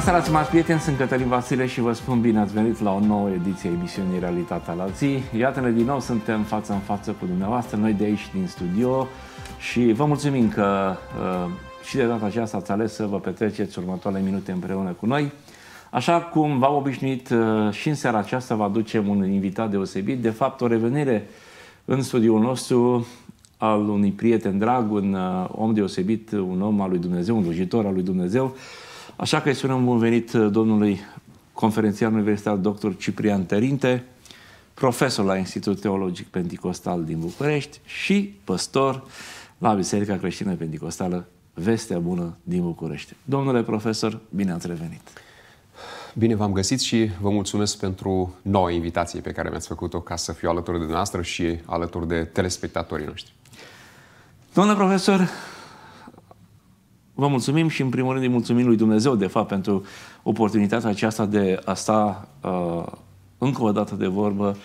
Bună seara, stimați prieteni, sunt Cătălin Vasile și vă spun bine ați venit la o nouă ediție a emisiunii Realitatea la zi. Iată-ne din nou, suntem față în față cu dumneavoastră, noi de aici din studio și vă mulțumim că uh, și de data aceasta ați ales să vă petreceți următoarele minute împreună cu noi. Așa cum v-am obișnuit uh, și în seara aceasta vă aducem un invitat deosebit, de fapt o revenire în studioul nostru al unui prieten drag, un uh, om deosebit, un om al lui Dumnezeu, un slujitor al lui Dumnezeu, Așa că îi spunem bun venit uh, domnului conferențial universitar dr. Ciprian Terinte, profesor la Institutul Teologic Pentecostal din București și păstor la Biserica Creștină Pentecostală Vestea Bună din București. Domnule profesor, bine ați revenit! Bine v-am găsit și vă mulțumesc pentru noua invitație pe care mi-ați făcut-o ca să fiu alături de noastră și alături de telespectatorii noștri. Domnule profesor, Vă mulțumim și, în primul rând, îi mulțumim lui Dumnezeu, de fapt, pentru oportunitatea aceasta de a sta uh, încă o dată de vorbă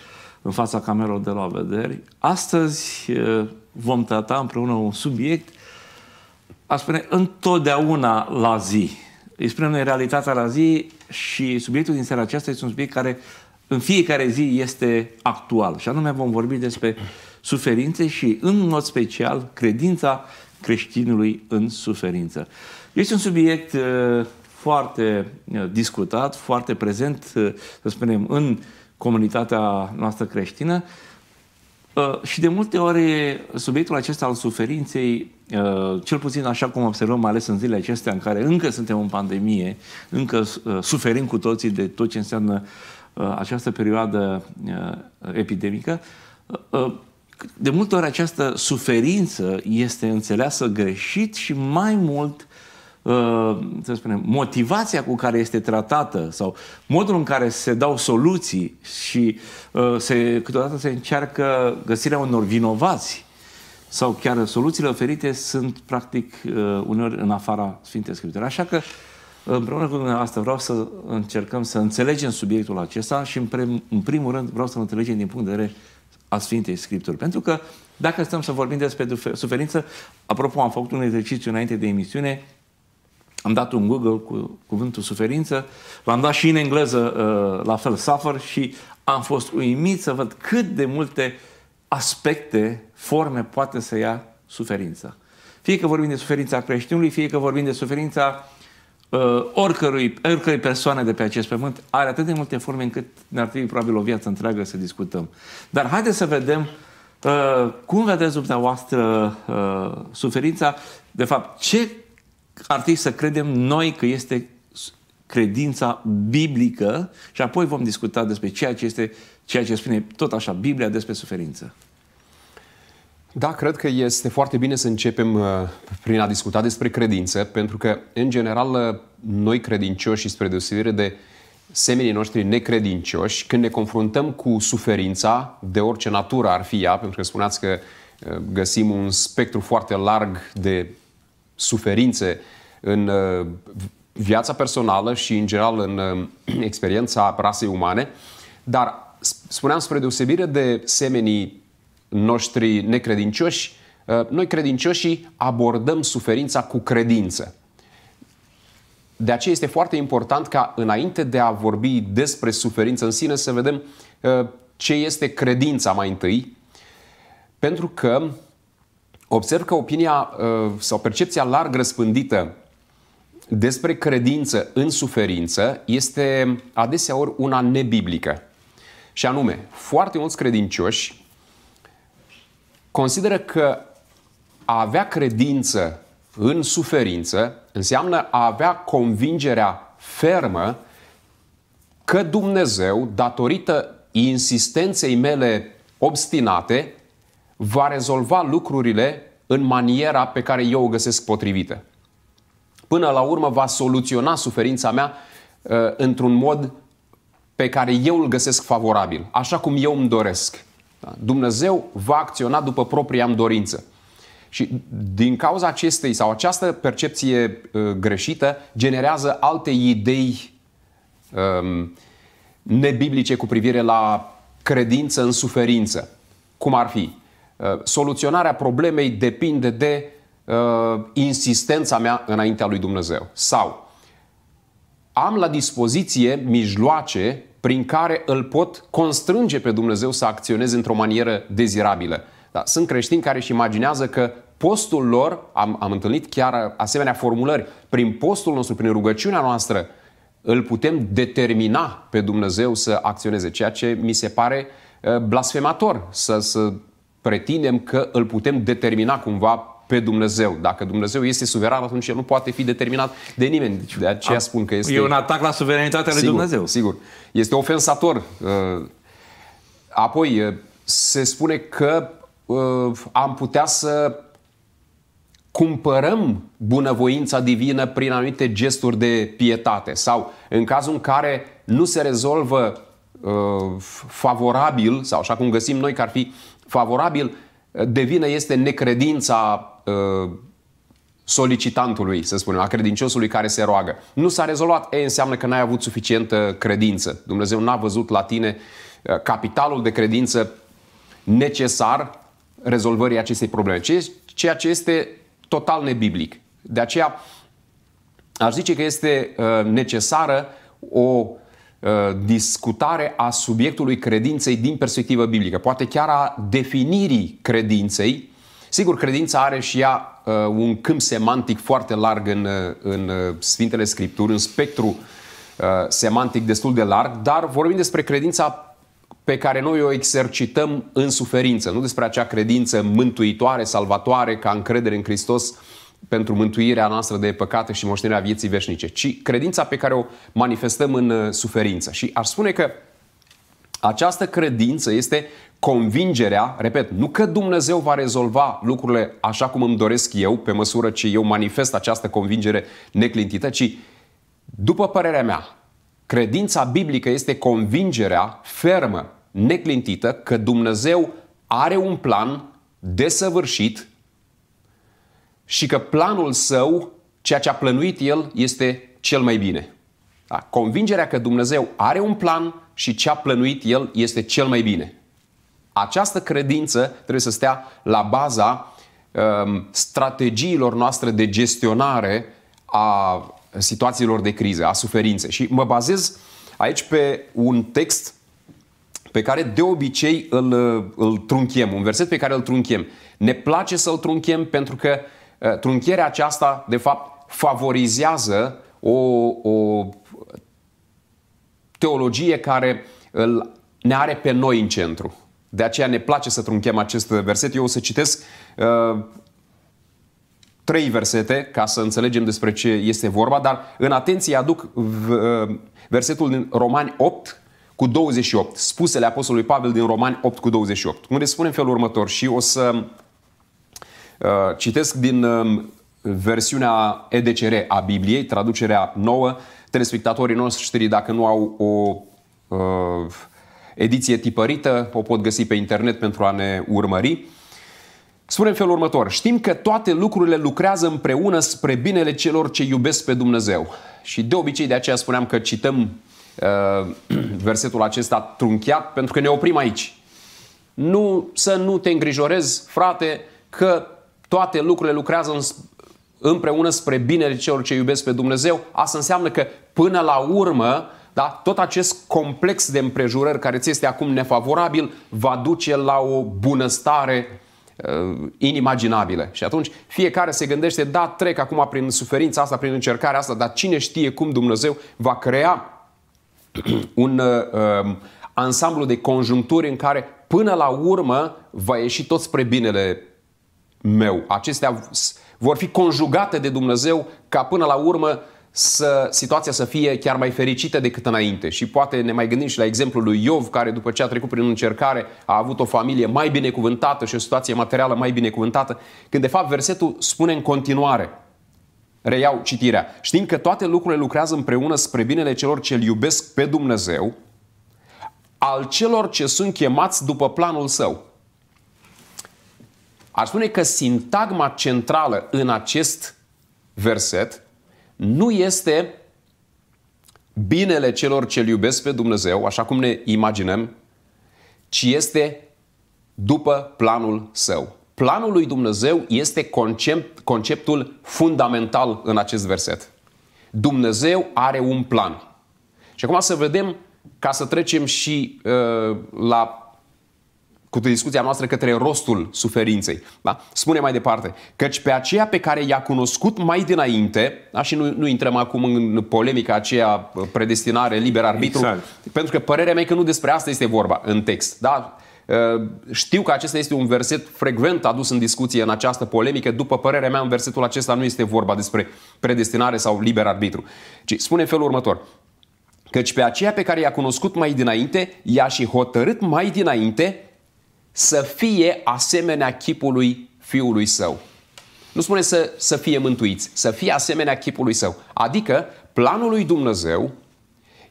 în fața camerelor de la vederi. Astăzi uh, vom trata împreună un subiect, a spune, întotdeauna la zi. Îi spunem noi realitatea la zi și subiectul din seara aceasta este un subiect care în fiecare zi este actual. Și anume vom vorbi despre suferințe și, în mod special, credința creștinului în suferință. Este un subiect uh, foarte uh, discutat, foarte prezent, uh, să spunem, în comunitatea noastră creștină și de multe ori subiectul acesta al suferinței, cel puțin așa cum observăm, mai ales în zilele acestea în care încă suntem în pandemie, încă suferim cu toții de tot ce înseamnă această perioadă epidemică, de multe ori această suferință este înțeleasă greșit și mai mult, uh, să spunem, motivația cu care este tratată sau modul în care se dau soluții și uh, se, câteodată se încearcă găsirea unor vinovați sau chiar soluțiile oferite sunt practic uh, uneori în afara Sfintei Scripturi. Așa că Împreună cu dumneavoastră vreau să încercăm să înțelegem subiectul acesta și în, în primul rând vreau să-l înțelegem din punct de vedere a Sfintei Scripturi. Pentru că dacă stăm să vorbim despre suferință, apropo, am făcut un exercițiu înainte de emisiune, am dat un Google cu cuvântul suferință, l-am dat și în engleză uh, la fel, suffer, și am fost uimit să văd cât de multe aspecte, forme poate să ia suferința. Fie că vorbim de suferința creștinului, fie că vorbim de suferința uh, oricărui, oricărui persoane de pe acest pământ are atât de multe forme încât ne-ar trebui probabil o viață întreagă să discutăm. Dar haideți să vedem uh, cum vedeți dumneavoastră uh, suferința, de fapt, ce ar trebui să credem noi că este credința biblică și apoi vom discuta despre ceea ce este, ceea ce spune tot așa Biblia despre suferință. Da, cred că este foarte bine să începem uh, prin a discuta despre credință, pentru că, în general, uh, noi credincioși, și spre deosebire de semenii noștri necredincioși, când ne confruntăm cu suferința, de orice natură ar fi ea, pentru că spuneați că uh, găsim un spectru foarte larg de suferințe în viața personală și, în general, în experiența rasei umane, dar spuneam spre deosebire de semenii noștri necredincioși, uh, noi credincioșii abordăm suferința cu credință. De aceea este foarte important ca înainte de a vorbi despre suferință în sine să vedem uh, ce este credința mai întâi, pentru că observ că opinia uh, sau percepția larg răspândită despre credință în suferință este adeseori una nebiblică. Și anume, foarte mulți credincioși consideră că a avea credință în suferință înseamnă a avea convingerea fermă că Dumnezeu, datorită insistenței mele obstinate, va rezolva lucrurile în maniera pe care eu o găsesc potrivită. Până la urmă va soluționa suferința mea uh, într-un mod pe care eu îl găsesc favorabil, așa cum eu îmi doresc. Da? Dumnezeu va acționa după propria dorință. Și din cauza acestei sau această percepție uh, greșită generează alte idei um, nebiblice cu privire la credință în suferință. Cum ar fi? Uh, soluționarea problemei depinde de uh, insistența mea înaintea lui Dumnezeu. Sau am la dispoziție mijloace prin care îl pot constrânge pe Dumnezeu să acționeze într-o manieră dezirabilă. Da, sunt creștini care își imaginează că postul lor, am, am întâlnit chiar asemenea formulări, prin postul nostru, prin rugăciunea noastră, îl putem determina pe Dumnezeu să acționeze, ceea ce mi se pare eh, blasfemator, să, să pretindem că îl putem determina cumva pe Dumnezeu. Dacă Dumnezeu este suveran, atunci El nu poate fi determinat de nimeni. Deci de aceea spun că este... E un atac la suveranitatea sigur, lui Dumnezeu. Sigur. Este ofensator. Uh, apoi, uh, se spune că uh, am putea să cumpărăm bunăvoința divină prin anumite gesturi de pietate sau în cazul în care nu se rezolvă uh, favorabil sau așa cum găsim noi că ar fi favorabil, de vină este necredința Uh, solicitantului, să spunem, a credinciosului care se roagă. Nu s-a rezolvat, e, înseamnă că n-ai avut suficientă credință. Dumnezeu n-a văzut la tine uh, capitalul de credință necesar rezolvării acestei probleme, ceea ce este total nebiblic. De aceea aș zice că este uh, necesară o discutare a subiectului credinței din perspectivă biblică, poate chiar a definirii credinței, Sigur, credința are și ea uh, un câmp semantic foarte larg în, uh, în uh, Sfintele Scripturi, în spectru uh, semantic destul de larg, dar vorbim despre credința pe care noi o exercităm în suferință, nu despre acea credință mântuitoare, salvatoare, ca încredere în Hristos pentru mântuirea noastră de păcate și moștenirea vieții veșnice, ci credința pe care o manifestăm în uh, suferință. Și aș spune că această credință este convingerea, repet, nu că Dumnezeu va rezolva lucrurile așa cum îmi doresc eu, pe măsură ce eu manifest această convingere neclintită, ci, după părerea mea, credința biblică este convingerea fermă, neclintită, că Dumnezeu are un plan desăvârșit și că planul său, ceea ce a plănuit el, este cel mai bine. Da? Convingerea că Dumnezeu are un plan și ce a plănuit El este cel mai bine. Această credință trebuie să stea la baza um, strategiilor noastre de gestionare a situațiilor de criză, a suferinței. Și mă bazez aici pe un text pe care de obicei îl, îl trunchiem, un verset pe care îl trunchiem. Ne place să-l trunchiem pentru că uh, trunchierea aceasta, de fapt, favorizează o, o teologie care îl, ne are pe noi în centru. De aceea ne place să trunchem acest verset. Eu o să citesc uh, trei versete ca să înțelegem despre ce este vorba, dar în atenție aduc uh, versetul din Romani 8 cu 28, spusele Apostolului Pavel din Romani 8 cu 28, unde spune în felul următor și o să uh, citesc din uh, versiunea EDCR a Bibliei, traducerea nouă, telespectatorii noștri, dacă nu au o uh, ediție tipărită, o pot găsi pe internet pentru a ne urmări. Spune în felul următor, știm că toate lucrurile lucrează împreună spre binele celor ce iubesc pe Dumnezeu. Și de obicei de aceea spuneam că cităm uh, versetul acesta trunchiat pentru că ne oprim aici. Nu, să nu te îngrijorezi, frate, că toate lucrurile lucrează împreună spre binele celor ce iubesc pe Dumnezeu, asta înseamnă că până la urmă, da, tot acest complex de împrejurări care ți este acum nefavorabil va duce la o bunăstare uh, inimaginabilă. Și atunci fiecare se gândește, da, trec acum prin suferința asta, prin încercarea asta, dar cine știe cum Dumnezeu va crea un uh, um, ansamblu de conjuncturi în care până la urmă va ieși tot spre binele meu. Acestea vor fi conjugate de Dumnezeu ca până la urmă să, situația să fie chiar mai fericită decât înainte. Și poate ne mai gândim și la exemplul lui Iov, care după ce a trecut prin încercare a avut o familie mai binecuvântată și o situație materială mai binecuvântată, când de fapt versetul spune în continuare, reiau citirea, știm că toate lucrurile lucrează împreună spre binele celor ce iubesc pe Dumnezeu, al celor ce sunt chemați după planul său. Ar spune că sintagma centrală în acest verset nu este binele celor ce iubesc pe Dumnezeu, așa cum ne imaginăm, ci este după planul său. Planul lui Dumnezeu este concept, conceptul fundamental în acest verset. Dumnezeu are un plan. Și acum să vedem, ca să trecem și uh, la cu discuția noastră către rostul suferinței. Da? Spune mai departe, căci pe aceea pe care i-a cunoscut mai dinainte, da? și nu, nu intrăm acum în polemica aceea predestinare, liber arbitru, exact. pentru că părerea mea e că nu despre asta este vorba în text. Da? Ă, știu că acesta este un verset frecvent adus în discuție în această polemică. După părerea mea, în versetul acesta nu este vorba despre predestinare sau liber arbitru. Ci spune în felul următor. Căci pe aceea pe care i-a cunoscut mai dinainte, i-a și hotărât mai dinainte să fie asemenea chipului fiului său. Nu spune să, să fie mântuiți, să fie asemenea chipului său. Adică planul lui Dumnezeu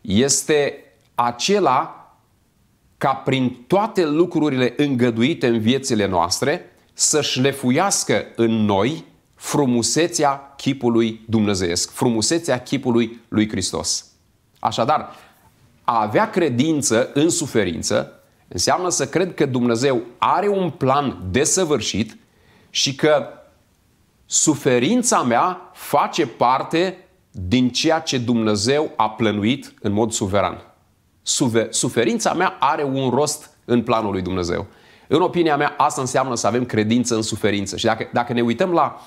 este acela ca prin toate lucrurile îngăduite în viețile noastre să șlefuiască în noi frumusețea chipului dumnezeiesc, frumusețea chipului lui Hristos. Așadar, a avea credință în suferință Înseamnă să cred că Dumnezeu are un plan desăvârșit și că suferința mea face parte din ceea ce Dumnezeu a plănuit în mod suveran. Suferința mea are un rost în planul lui Dumnezeu. În opinia mea, asta înseamnă să avem credință în suferință. Și dacă, dacă ne uităm la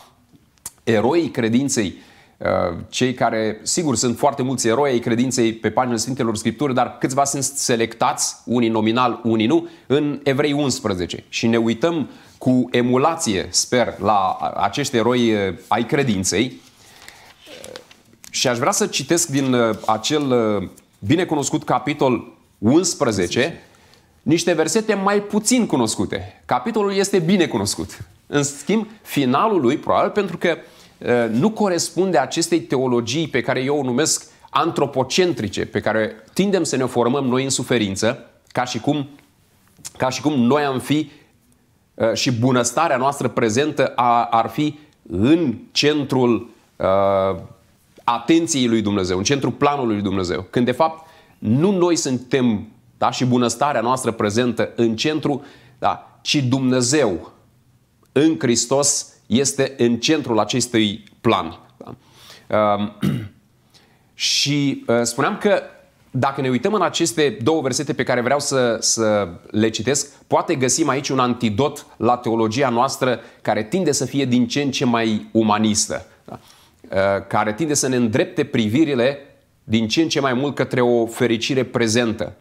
eroii credinței Uh, cei care, sigur, sunt foarte mulți eroi ai credinței pe paginile Sfintelor Scripturi, dar câțiva sunt selectați, unii nominal, unii nu, în Evrei 11. Și ne uităm cu emulație, sper, la acești eroi uh, ai credinței. Și aș vrea să citesc din uh, acel binecunoscut capitol 11 niște versete mai puțin cunoscute. Capitolul este binecunoscut. În schimb, finalul lui, probabil, pentru că uh, Eh, nu corespunde acestei teologii pe care eu o numesc antropocentrice, pe care tindem să ne formăm noi în suferință, ca și cum, ca și cum noi am fi eh, și bunăstarea noastră prezentă ar fi în centrul eh, atenției lui Dumnezeu, în centrul planului lui Dumnezeu. Când de fapt nu noi suntem da, și bunăstarea noastră prezentă în centru, da, ci Dumnezeu în Hristos este în centrul acestui plan. Da? Și uh, spuneam că dacă ne uităm în aceste două versete pe care vreau să, să le citesc, poate găsim aici un antidot la teologia noastră care tinde să fie din ce în ce mai umanistă, da? Uh, care tinde să ne îndrepte privirile din ce în ce mai mult către o fericire prezentă,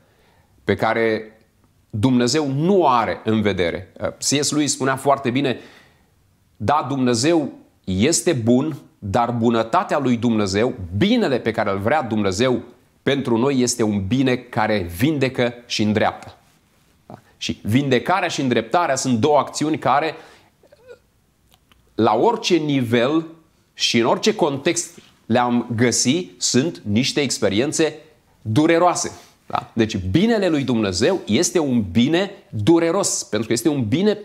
pe care Dumnezeu nu o are în vedere. Uh, C.S. lui spunea foarte bine, da, Dumnezeu este bun, dar bunătatea lui Dumnezeu, binele pe care îl vrea Dumnezeu pentru noi este un bine care vindecă și îndreaptă. Da? Și vindecarea și îndreptarea sunt două acțiuni care la orice nivel și în orice context le-am găsi, sunt niște experiențe dureroase. Da? Deci binele lui Dumnezeu este un bine dureros, pentru că este un bine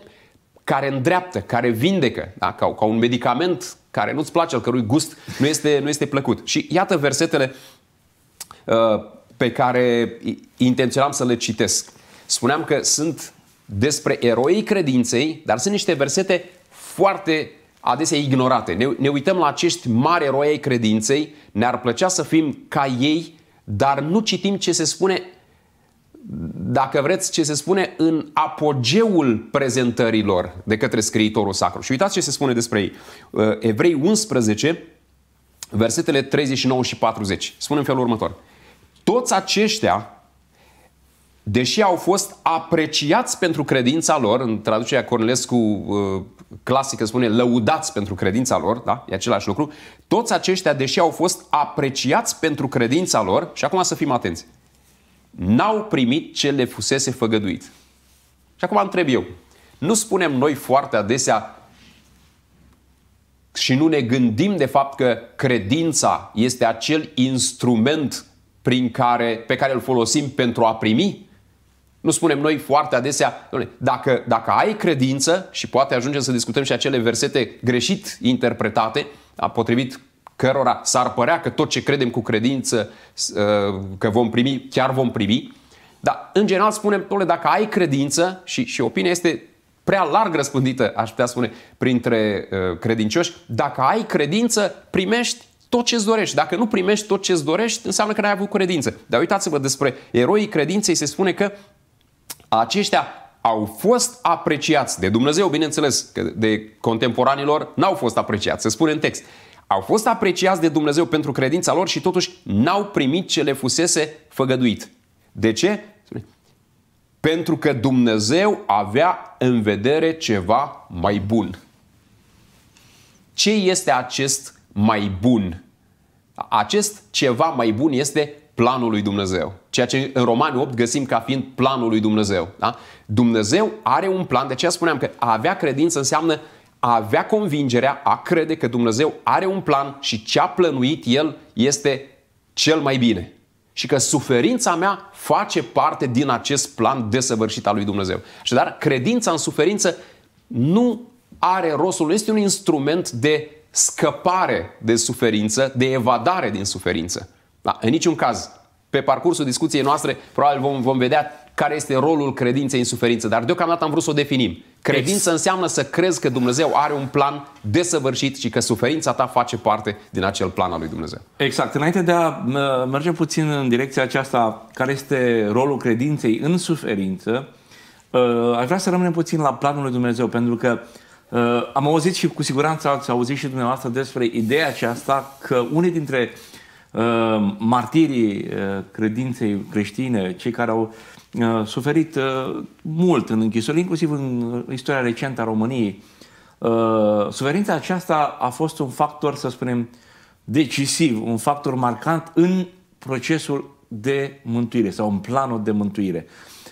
care îndreaptă, care vindecă, da? ca, ca un medicament care nu-ți place, al cărui gust nu este, nu este plăcut. Și iată versetele uh, pe care intenționam să le citesc. Spuneam că sunt despre eroii credinței, dar sunt niște versete foarte adesea ignorate. Ne, ne uităm la acești mari eroi ai credinței, ne-ar plăcea să fim ca ei, dar nu citim ce se spune dacă vreți, ce se spune în apogeul prezentărilor de către scriitorul sacru. Și uitați ce se spune despre ei. Uh, Evrei 11, versetele 39 și 40. Spune în felul următor. Toți aceștia, deși au fost apreciați pentru credința lor, în traducerea Cornelescu uh, clasică spune lăudați pentru credința lor, da? e același lucru, toți aceștia, deși au fost apreciați pentru credința lor, și acum să fim atenți, n-au primit ce le fusese făgăduit. Și acum întreb eu, nu spunem noi foarte adesea și nu ne gândim de fapt că credința este acel instrument prin care, pe care îl folosim pentru a primi? Nu spunem noi foarte adesea, dacă, dacă ai credință, și poate ajungem să discutăm și acele versete greșit interpretate, potrivit cărora s-ar părea că tot ce credem cu credință uh, că vom primi, chiar vom primi. Dar, în general, spunem, tole, dacă ai credință și, și opinia este prea larg răspândită, aș putea spune, printre uh, credincioși, dacă ai credință, primești tot ce-ți dorești. Dacă nu primești tot ce-ți dorești, înseamnă că n-ai avut credință. Dar uitați-vă despre eroii credinței, se spune că aceștia au fost apreciați de Dumnezeu, bineînțeles, că de contemporanilor n-au fost apreciați, se spune în text au fost apreciați de Dumnezeu pentru credința lor și totuși n-au primit ce le fusese făgăduit. De ce? Pentru că Dumnezeu avea în vedere ceva mai bun. Ce este acest mai bun? Acest ceva mai bun este planul lui Dumnezeu. Ceea ce în Romani 8 găsim ca fiind planul lui Dumnezeu. Da? Dumnezeu are un plan, de ce spuneam că a avea credință înseamnă a avea convingerea, a crede că Dumnezeu are un plan și ce a plănuit El este cel mai bine. Și că suferința mea face parte din acest plan desăvârșit al lui Dumnezeu. Și dar credința în suferință nu are rostul, este un instrument de scăpare de suferință, de evadare din suferință. Da, în niciun caz. Pe parcursul discuției noastre, probabil vom, vom vedea care este rolul credinței în suferință, dar deocamdată am vrut să o definim. Credință Ex. înseamnă să crezi că Dumnezeu are un plan desăvârșit și că suferința ta face parte din acel plan al lui Dumnezeu. Exact. Înainte de a merge puțin în direcția aceasta, care este rolul credinței în suferință, uh, aș vrea să rămânem puțin la planul lui Dumnezeu, pentru că uh, am auzit și cu siguranță ați auzit și dumneavoastră despre ideea aceasta că unii dintre uh, martirii credinței creștine, cei care au uh, Uh, suferit uh, mult în închisori, inclusiv în uh, istoria recentă a României. suferința aceasta a fost un factor, să spunem, decisiv, un factor marcant în procesul de mântuire sau în planul de mântuire.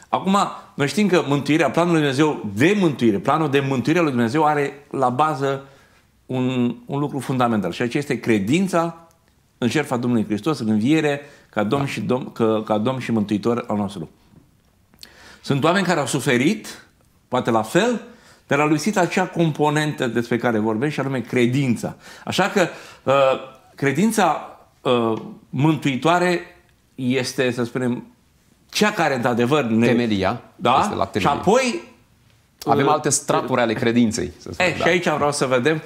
Acum, noi știm că mântuirea, planul lui Dumnezeu de mântuire, planul de mântuire al lui Dumnezeu are la bază un, un lucru fundamental și acesta este credința în șerfa Domnului Hristos, în înviere, ca Domn, da. și, Domn, că, ca Domn și Mântuitor al nostru. Sunt oameni care au suferit, poate la fel, dar a lipsit acea componentă despre care vorbești, și anume credința. Așa că uh, credința uh, mântuitoare este, să spunem, cea care, într-adevăr, ne... Temelia. Da? La temelie. Și apoi... Avem uh, alte straturi ale credinței. Să eh, spunem, e, da. Și aici vreau să vedem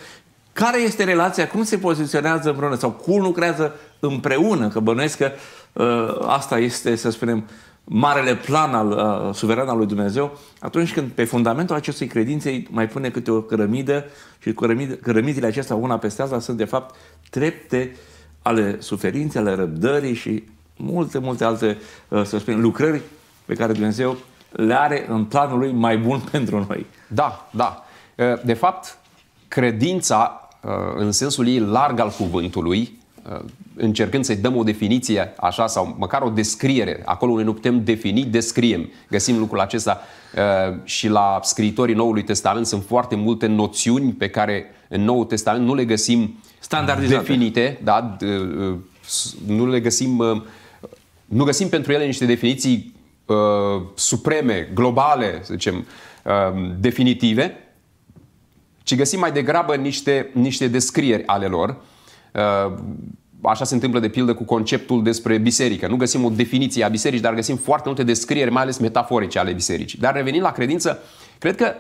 care este relația, cum se poziționează împreună sau cum lucrează împreună, că bănuiesc că ă, asta este, să spunem, marele plan al uh, suveran al lui Dumnezeu, atunci când pe fundamentul acestei credințe mai pune câte o cărămidă și cărămid, cărămidile acestea una peste alta sunt de fapt trepte ale suferinței, ale răbdării și multe, multe alte, uh, să spunem, lucrări pe care Dumnezeu le are în planul lui mai bun pentru noi. Da, da. Uh, de fapt, credința, uh, în sensul ei larg al cuvântului, Uh, încercând să-i dăm o definiție așa sau măcar o descriere, acolo unde nu putem defini, descriem. Găsim lucrul acesta uh, și la scriitorii Noului Testament sunt foarte multe noțiuni pe care în Noul Testament nu le găsim standardizate, definite, da? Uh, nu le găsim nu găsim pentru ele niște definiții supreme, globale, să zicem, definitive, ci găsim mai degrabă niște, niște descrieri ale lor Uh, așa se întâmplă de pildă cu conceptul despre biserică. Nu găsim o definiție a bisericii, dar găsim foarte multe descrieri, mai ales metaforice ale bisericii. Dar revenind la credință, cred că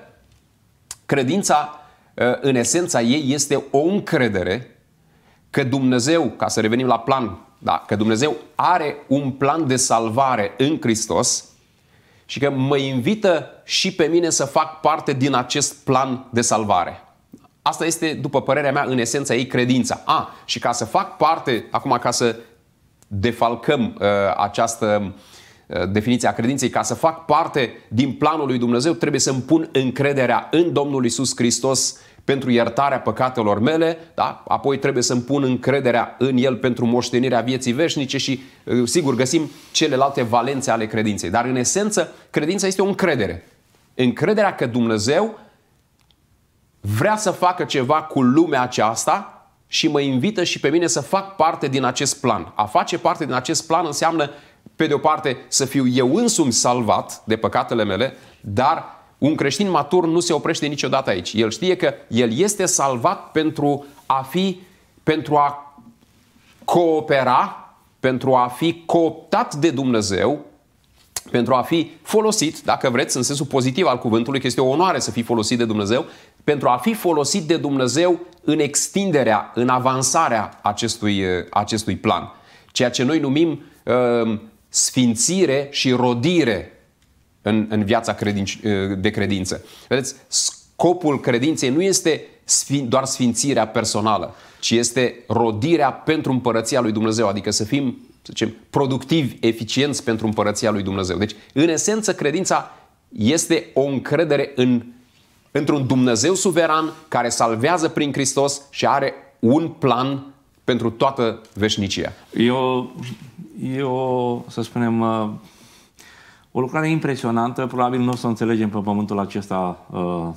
credința uh, în esența ei este o încredere că Dumnezeu, ca să revenim la plan, da, că Dumnezeu are un plan de salvare în Hristos și că mă invită și pe mine să fac parte din acest plan de salvare. Asta este, după părerea mea, în esența ei credința. A, și ca să fac parte, acum ca să defalcăm uh, această uh, definiție a credinței, ca să fac parte din planul lui Dumnezeu, trebuie să-mi pun încrederea în Domnul Isus Hristos pentru iertarea păcatelor mele, da? apoi trebuie să-mi pun încrederea în El pentru moștenirea vieții veșnice și, uh, sigur, găsim celelalte valențe ale credinței. Dar, în esență, credința este o încredere. Încrederea că Dumnezeu vrea să facă ceva cu lumea aceasta și mă invită și pe mine să fac parte din acest plan. A face parte din acest plan înseamnă, pe de o parte, să fiu eu însumi salvat de păcatele mele, dar un creștin matur nu se oprește niciodată aici. El știe că el este salvat pentru a fi, pentru a coopera, pentru a fi cooptat de Dumnezeu, pentru a fi folosit, dacă vreți, în sensul pozitiv al cuvântului, că este o onoare să fii folosit de Dumnezeu, pentru a fi folosit de Dumnezeu în extinderea, în avansarea acestui, uh, acestui plan. Ceea ce noi numim uh, sfințire și rodire în, în viața credinci, uh, de credință. Vedeți, scopul credinței nu este sfin, doar sfințirea personală, ci este rodirea pentru împărăția lui Dumnezeu, adică să fim, să zicem, productivi, eficienți pentru împărăția lui Dumnezeu. Deci, în esență, credința este o încredere în pentru un Dumnezeu suveran care salvează prin Hristos și are un plan pentru toată veșnicia. E o, e o să spunem, uh, o lucrare impresionantă. Probabil nu o să o înțelegem pe pământul acesta uh,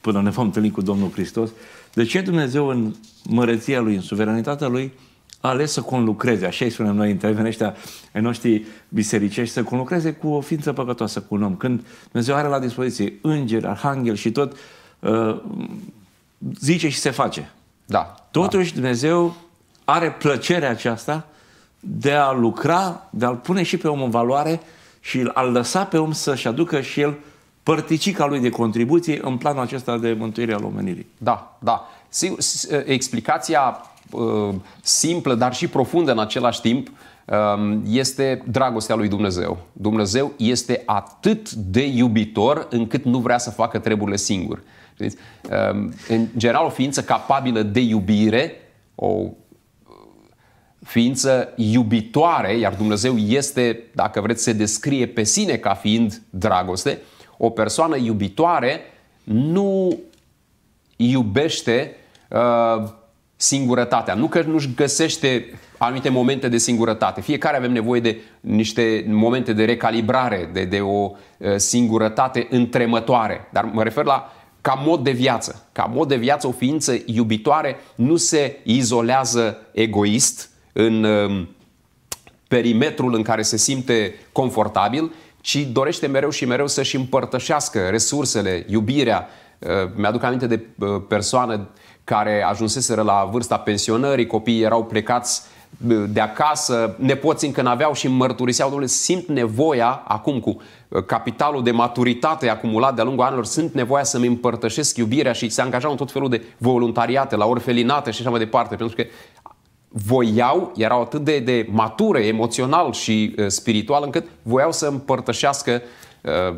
până ne vom întâlni cu Domnul Hristos. De ce Dumnezeu în măreția Lui, în suveranitatea Lui, ales să conlucreze, așa îi spunem noi în termeni ăștia ai noștri bisericești, să conlucreze cu o ființă păcătoasă, cu un om. Când Dumnezeu are la dispoziție îngeri, arhanghel și tot, ă, zice și se face. Da. Totuși da. Dumnezeu are plăcerea aceasta de a lucra, de a-l pune și pe om în valoare și a-l lăsa pe om să-și aducă și el părticica lui de contribuție în planul acesta de mântuire al omenirii. Da, da. Sigur, explicația Uh, simplă, dar și profundă în același timp, um, este dragostea lui Dumnezeu. Dumnezeu este atât de iubitor încât nu vrea să facă treburile singur. Știți? Um, în general, o ființă capabilă de iubire, o uh, ființă iubitoare, iar Dumnezeu este, dacă vreți, se descrie pe sine ca fiind dragoste, o persoană iubitoare nu iubește uh, singurătatea. Nu că nu-și găsește anumite momente de singurătate. Fiecare avem nevoie de niște momente de recalibrare, de, de o uh, singurătate întremătoare. Dar mă refer la ca mod de viață. Ca mod de viață, o ființă iubitoare nu se izolează egoist în um, perimetrul în care se simte confortabil, ci dorește mereu și mereu să-și împărtășească resursele, iubirea. Uh, mi-aduc aminte de uh, persoană care ajunseseră la vârsta pensionării, copiii erau plecați de acasă, nepoții încă n-aveau și mărturiseau, domnule, simt nevoia, acum cu capitalul de maturitate acumulat de-a lungul anilor, simt nevoia să-mi împărtășesc iubirea și se angajau în tot felul de voluntariate, la orfelinate și așa mai departe, pentru că voiau, erau atât de, de mature emoțional și uh, spiritual, încât voiau să împărtășească uh,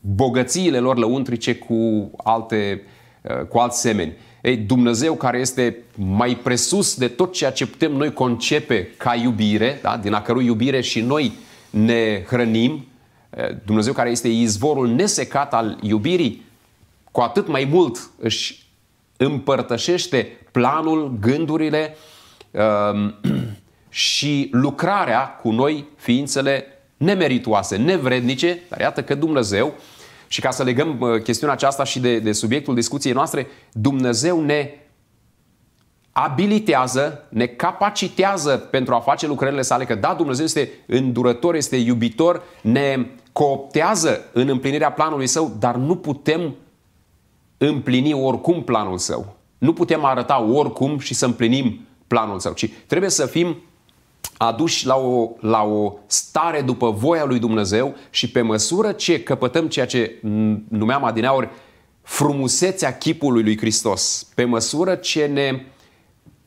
bogățiile lor lăuntrice cu alte, uh, cu alți semeni. Uh, ei, Dumnezeu care este mai presus de tot ceea ce putem noi concepe ca iubire, da? din a cărui iubire și noi ne hrănim, Dumnezeu care este izvorul nesecat al iubirii, cu atât mai mult își împărtășește planul, gândurile um, și lucrarea cu noi, ființele nemeritoase, nevrednice, dar iată că Dumnezeu uh, și ca să legăm uh, chestiunea aceasta și de, de subiectul discuției noastre, Dumnezeu ne abilitează, ne capacitează pentru a face lucrările sale, că da, Dumnezeu este îndurător, este iubitor, ne cooptează în împlinirea planului său, dar nu putem împlini oricum planul său. Nu putem arăta oricum și să împlinim planul său, ci trebuie să fim aduși la o, la o stare după voia lui Dumnezeu și pe măsură ce căpătăm ceea ce numeam adineauri frumusețea chipului lui Hristos, pe măsură ce ne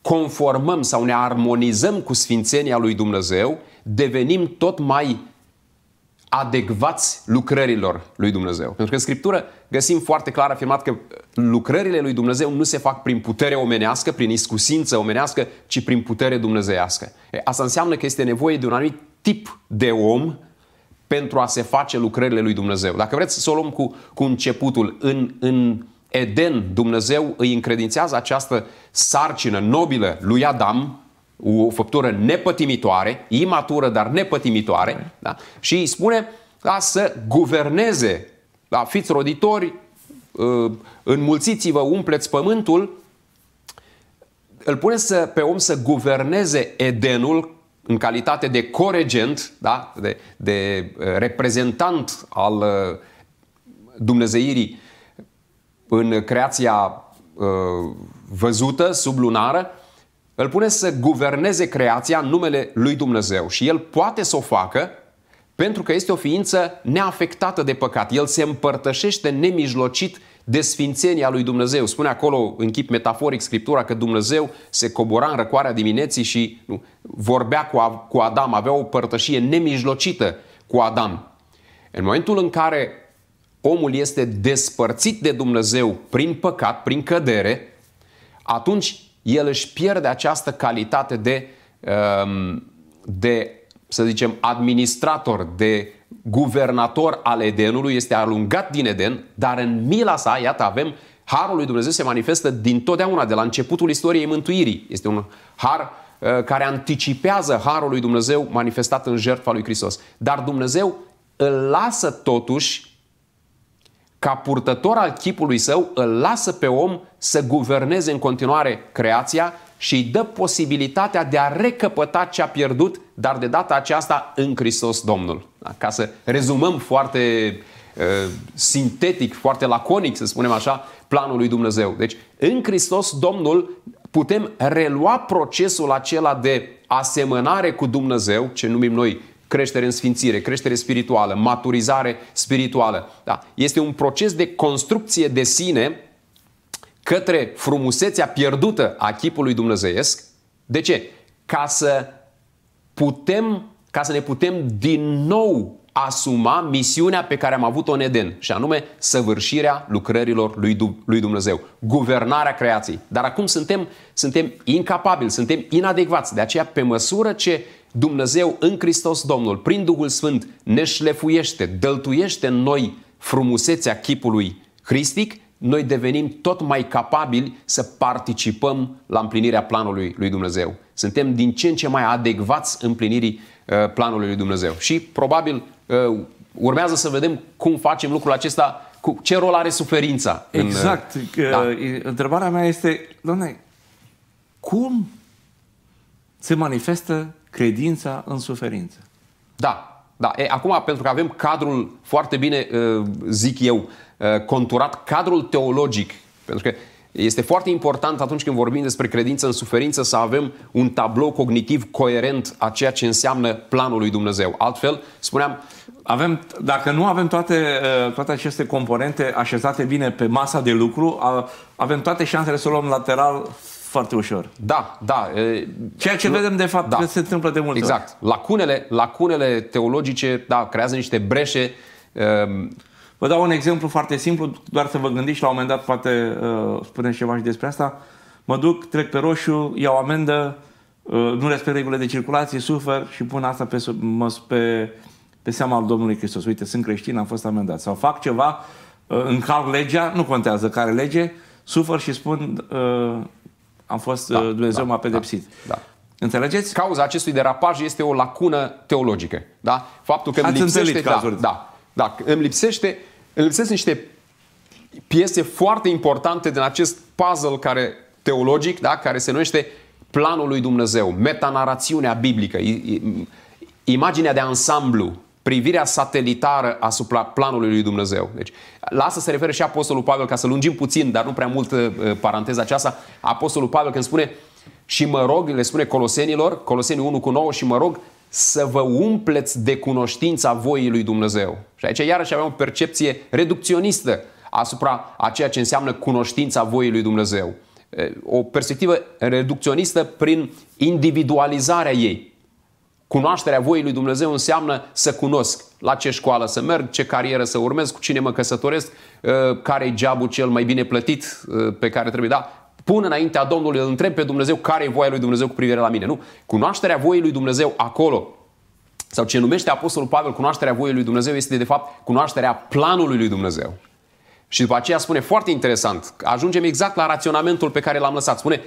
conformăm sau ne armonizăm cu sfințenia lui Dumnezeu, devenim tot mai adecvați lucrărilor lui Dumnezeu. Pentru că în Scriptură găsim foarte clar afirmat că uh, lucrările lui Dumnezeu nu se fac prin putere omenească, prin iscusință omenească, ci prin putere dumnezeiască. Asta înseamnă că este nevoie de un anumit tip de om pentru a se face lucrările lui Dumnezeu. Dacă vreți să o luăm cu, cu începutul, în, în Eden Dumnezeu îi încredințează această sarcină nobilă lui Adam, o făptură nepătimitoare, imatură, dar nepătimitoare, da? și îi spune da, să guverneze, da, fiți roditori, uh, înmulțiți-vă, umpleți pământul, îl pune să, pe om să guverneze Edenul în calitate de coregent, da? de, de uh, reprezentant al uh, Dumnezeirii în creația văzută, sublunară, îl pune să guverneze creația în numele lui Dumnezeu și el poate să o facă pentru că este o ființă neafectată de păcat. El se împărtășește nemijlocit de sfințenia lui Dumnezeu. Spune acolo, în chip metaforic, Scriptura că Dumnezeu se cobora în răcoarea dimineții și nu, vorbea cu, cu Adam, avea o părtășie nemijlocită cu Adam. În momentul în care omul este despărțit de Dumnezeu prin păcat, prin cădere, atunci el își pierde această calitate de, um, de să zicem, administrator, de guvernator al Edenului, este alungat din Eden, dar în mila sa, iată, avem Harul lui Dumnezeu se manifestă din totdeauna, de la începutul istoriei mântuirii. Este un har uh, care anticipează harul lui Dumnezeu manifestat în jertfa lui Hristos. Dar Dumnezeu îl lasă totuși, ca purtător al chipului său, îl lasă pe om să guverneze în continuare creația și îi dă posibilitatea de a recăpăta ce a pierdut, dar de data aceasta în Hristos Domnul. Da, ca să rezumăm foarte uh, sintetic, foarte laconic, să spunem așa, planul lui Dumnezeu. Deci, în Hristos Domnul putem relua procesul acela de asemănare cu Dumnezeu, ce numim noi creștere în sfințire, creștere spirituală, maturizare spirituală. Da? Este un proces de construcție de sine către frumusețea pierdută a chipului dumnezeiesc. De ce? Ca să putem, ca să ne putem din nou asuma misiunea pe care am avut-o în Eden, și anume săvârșirea lucrărilor lui Dumnezeu, guvernarea creației. Dar acum suntem, suntem incapabili, suntem inadecvați. De aceea, pe măsură ce Dumnezeu în Hristos Domnul, prin Duhul Sfânt, ne șlefuiește, dăltuiește în noi frumusețea chipului Hristic, noi devenim tot mai capabili să participăm la împlinirea planului lui Dumnezeu. Suntem din ce în ce mai adecvați împlinirii uh, planului lui Dumnezeu. Și probabil uh, urmează să vedem cum facem lucrul acesta, cu ce rol are suferința. Uh, exact. În, da. Întrebarea mea este, doamne, cum se manifestă credința în suferință? Da, da. E, acum, pentru că avem cadrul foarte bine, zic eu, Uh, conturat cadrul teologic. Pentru că este foarte important atunci când vorbim despre credință în suferință să avem un tablou cognitiv coerent a ceea ce înseamnă planul lui Dumnezeu. Altfel, spuneam... Avem, dacă nu avem toate, uh, toate aceste componente așezate bine pe masa de lucru, avem toate șansele să o luăm lateral foarte ușor. Da, da. Ceea ce vedem, de fapt, da. se întâmplă de multe Exact. Ori. Lacunele, lacunele teologice, da, creează niște breșe um, Vă dau un exemplu foarte simplu, doar să vă gândiți, la un moment dat poate uh, spuneți ceva și despre asta. Mă duc, trec pe roșu, iau amendă, uh, nu respect regulile de circulație, sufăr și pun asta pe, mă, pe, pe seama al Domnului Hristos. Uite, sunt creștin, am fost amendat. Sau fac ceva, uh, încalc legea, nu contează care lege, sufăr și spun uh, am fost, da, uh, Dumnezeu da, m-a da, pedepsit. Da, da. Înțelegeți? Cauza acestui derapaj este o lacună teologică. Da? Faptul că Ați lipsește... Da, da, da, îmi lipsește, îmi lipsesc niște piese foarte importante din acest puzzle care, teologic, da, care se numește planul lui Dumnezeu, metanarațiunea biblică, imaginea de ansamblu, privirea satelitară asupra planului lui Dumnezeu. Deci, lasă să se referă și Apostolul Pavel, ca să lungim puțin, dar nu prea mult uh, paranteza aceasta. Apostolul Pavel când spune și mă rog, le spune colosenilor, Coloseni 1 cu 9, și mă rog să vă umpleți de cunoștința voii lui Dumnezeu. Și aici iarăși avem o percepție reducționistă asupra a ceea ce înseamnă cunoștința voii lui Dumnezeu. O perspectivă reducționistă prin individualizarea ei. Cunoașterea voii lui Dumnezeu înseamnă să cunosc la ce școală să merg, ce carieră să urmez, cu cine mă căsătoresc, care e geabul cel mai bine plătit pe care trebuie. Da, pun înaintea Domnului, îl întreb pe Dumnezeu care e voia lui Dumnezeu cu privire la mine. Nu, cunoașterea voiei lui Dumnezeu acolo, sau ce numește Apostolul Pavel cunoașterea voiei lui Dumnezeu, este de fapt cunoașterea planului lui Dumnezeu. Și după aceea spune foarte interesant, ajungem exact la raționamentul pe care l-am lăsat. Spune,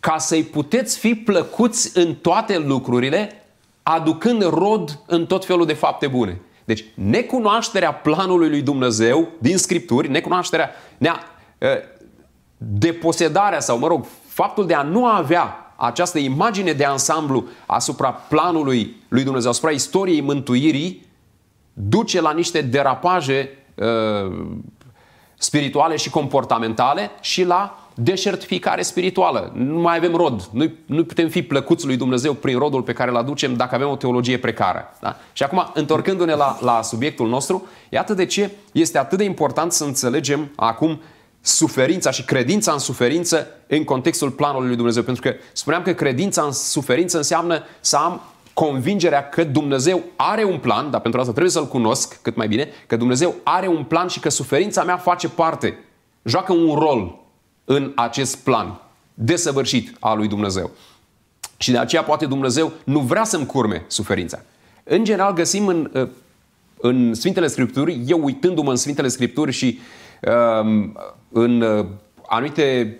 ca să-i puteți fi plăcuți în toate lucrurile, aducând rod în tot felul de fapte bune. Deci, necunoașterea planului lui Dumnezeu din Scripturi, necunoașterea ne-a ă, deposedarea sau, mă rog, faptul de a nu avea această imagine de ansamblu asupra planului lui Dumnezeu, asupra istoriei mântuirii, duce la niște derapaje uh, spirituale și comportamentale și la deșertificare spirituală. Nu mai avem rod. Nu, nu putem fi plăcuți lui Dumnezeu prin rodul pe care îl aducem dacă avem o teologie precară. Da? Și acum, întorcându-ne la, la subiectul nostru, iată de ce este atât de important să înțelegem acum suferința și credința în suferință în contextul planului lui Dumnezeu. Pentru că spuneam că credința în suferință înseamnă să am convingerea că Dumnezeu are un plan, dar pentru asta trebuie să-L cunosc cât mai bine, că Dumnezeu are un plan și că suferința mea face parte, joacă un rol în acest plan desăvârșit al lui Dumnezeu. Și de aceea poate Dumnezeu nu vrea să-mi curme suferința. În general găsim în, uh, în Sfintele Scripturi, eu uitându-mă în Sfintele Scripturi și um, în uh, anumite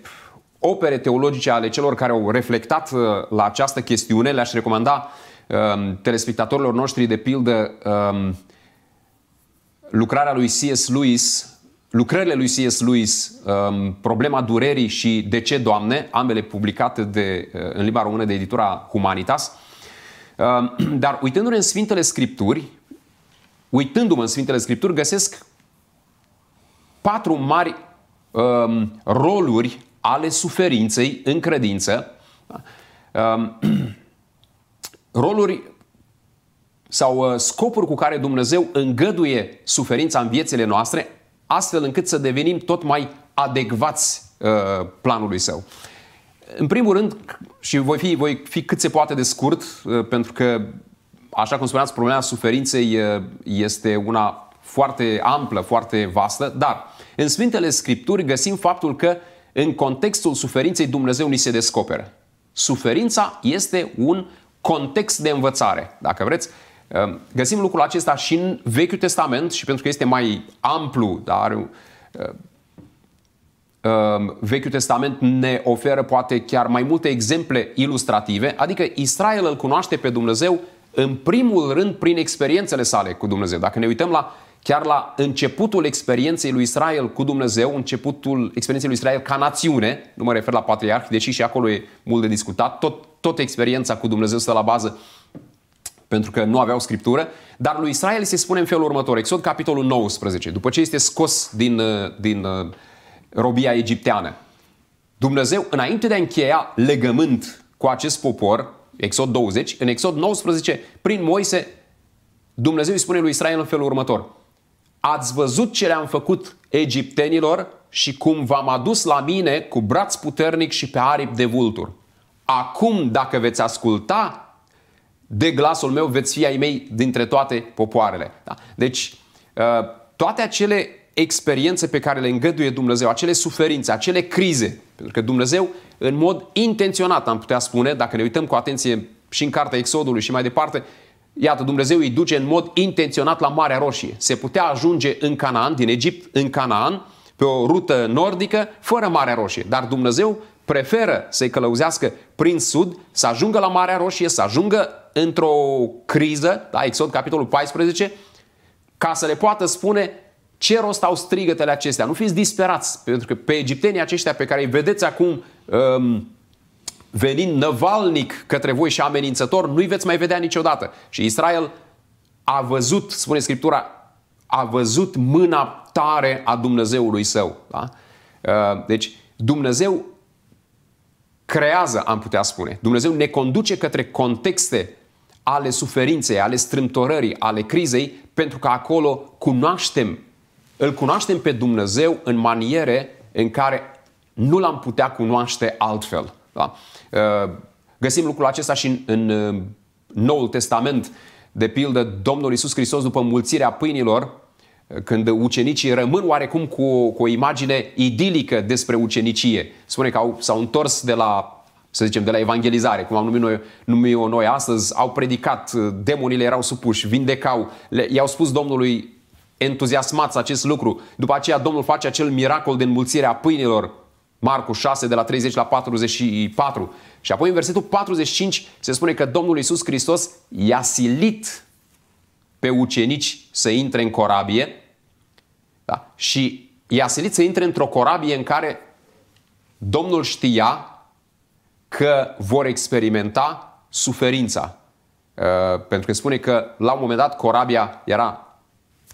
opere teologice ale celor care au reflectat uh, la această chestiune, le-aș recomanda um, telespectatorilor noștri, de pildă, um, lucrarea lui C.S. Lewis, lucrările lui C.S. Lewis, um, Problema durerii și De ce, Doamne, ambele publicate de, uh, în limba română de editura Humanitas. Um, dar uitându-ne în Sfintele Scripturi, uitându-mă în Sfintele Scripturi, găsesc patru mari um, roluri ale suferinței în credință, um, roluri sau uh, scopuri cu care Dumnezeu îngăduie suferința în viețile noastre, astfel încât să devenim tot mai adecvați uh, planului său. În primul rând, și voi fi, voi fi cât se poate de scurt, uh, pentru că, așa cum spuneați, problema suferinței uh, este una foarte amplă, foarte vastă, dar în Sfintele Scripturi găsim faptul că în contextul suferinței Dumnezeu ni se descoperă. Suferința este un context de învățare, dacă vreți. Ehm, găsim lucrul acesta și în Vechiul Testament și pentru că este mai amplu, dar ehm, ehm, Vechiul Testament ne oferă poate chiar mai multe exemple ilustrative, adică Israel îl cunoaște pe Dumnezeu în primul rând prin experiențele sale cu Dumnezeu. Dacă ne uităm la chiar la începutul experienței lui Israel cu Dumnezeu, începutul experienței lui Israel ca națiune, nu mă refer la patriarh, deși și acolo e mult de discutat, tot, tot experiența cu Dumnezeu stă la bază pentru că nu aveau scriptură, dar lui Israel se spune în felul următor, Exod capitolul 19, după ce este scos din, uh, din uh, robia egipteană. Dumnezeu, înainte de a încheia legământ cu acest popor, Exod 20, în Exod 19, prin Moise, Dumnezeu îi spune lui Israel în felul următor ați văzut ce le-am făcut egiptenilor și cum v-am adus la mine cu braț puternic și pe aripi de vulturi. Acum, dacă veți asculta de glasul meu, veți fi ai mei dintre toate popoarele. Da? Deci, uh, toate acele experiențe pe care le îngăduie Dumnezeu, acele suferințe, acele crize, pentru că Dumnezeu, în mod intenționat, am putea spune, dacă ne uităm cu atenție și în cartea Exodului și mai departe, Iată, Dumnezeu îi duce în mod intenționat la Marea Roșie. Se putea ajunge în Canaan, din Egipt în Canaan, pe o rută nordică, fără Marea Roșie. Dar Dumnezeu preferă să-i călăuzească prin sud, să ajungă la Marea Roșie, să ajungă într-o criză, da, Exod capitolul 14, ca să le poată spune ce rost au strigătele acestea. Nu fiți disperați, pentru că pe egiptenii aceștia pe care îi vedeți acum um, venind năvalnic către voi și amenințător, nu-i veți mai vedea niciodată. Și Israel a văzut, spune Scriptura, a văzut mâna tare a Dumnezeului său. Da? Uh, deci Dumnezeu creează, am putea spune. Dumnezeu ne conduce către contexte ale suferinței, ale strâmtorării, ale crizei, pentru că acolo cunoaștem, îl cunoaștem pe Dumnezeu în maniere în care nu l-am putea cunoaște altfel. Da? Uh, găsim lucrul acesta și în, în uh, Noul Testament, de pildă Domnul Isus Hristos după mulțirea pâinilor, uh, când ucenicii rămân oarecum cu, cu o imagine idilică despre ucenicie. Spune că au, s-au întors de la, să zicem, de la evangelizare, cum am numit noi, numit noi astăzi, au predicat, demonile erau supuși, vindecau, le, i-au spus Domnului entuziasmați acest lucru. După aceea Domnul face acel miracol de înmulțire a pâinilor Marcu 6, de la 30 la 44. Și apoi în versetul 45 se spune că Domnul Iisus Hristos i-a silit pe ucenici să intre în corabie da? și i-a silit să intre într-o corabie în care Domnul știa că vor experimenta suferința. Uh, pentru că spune că la un moment dat corabia era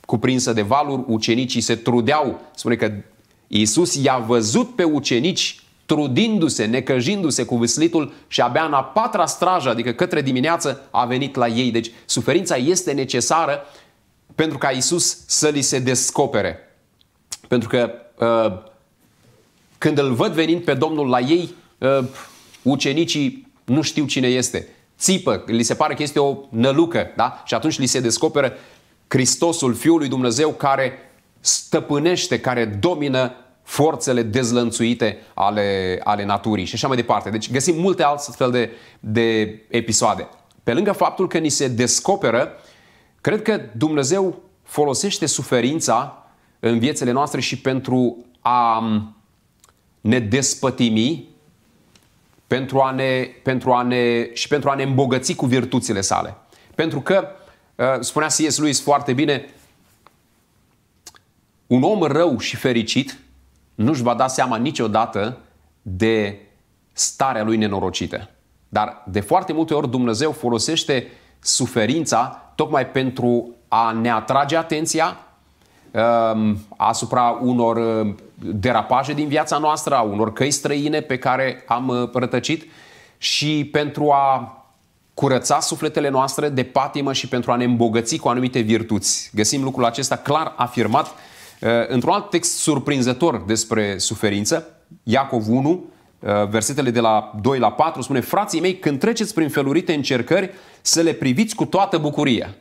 cuprinsă de valuri, ucenicii se trudeau, spune că Iisus i-a văzut pe ucenici trudindu-se, necăjindu-se cu vâslitul și abia în a patra strajă, adică către dimineață, a venit la ei. Deci suferința este necesară pentru ca Iisus să li se descopere. Pentru că uh, când îl văd venind pe Domnul la ei, uh, ucenicii nu știu cine este. Țipă, li se pare că este o nălucă, da? Și atunci li se descoperă Hristosul, Fiul lui Dumnezeu, care stăpânește, care domină forțele dezlănțuite ale, ale naturii și așa mai departe. Deci găsim multe fel de, de episoade. Pe lângă faptul că ni se descoperă, cred că Dumnezeu folosește suferința în viețile noastre și pentru a ne despătimi, pentru a ne, pentru a ne, și pentru a ne îmbogăți cu virtuțile sale. Pentru că, uh, spunea C.S. Lewis foarte bine, un om rău și fericit nu-și va da seama niciodată de starea lui nenorocită. Dar de foarte multe ori Dumnezeu folosește suferința tocmai pentru a ne atrage atenția um, asupra unor um, derapaje din viața noastră, a unor căi străine pe care am uh, rătăcit și pentru a curăța sufletele noastre de patimă și pentru a ne îmbogăți cu anumite virtuți. Găsim lucrul acesta clar afirmat Uh, într-un alt text surprinzător despre suferință, Iacov 1, uh, versetele de la 2 la 4, spune Frații mei, când treceți prin felurite încercări, să le priviți cu toată bucuria.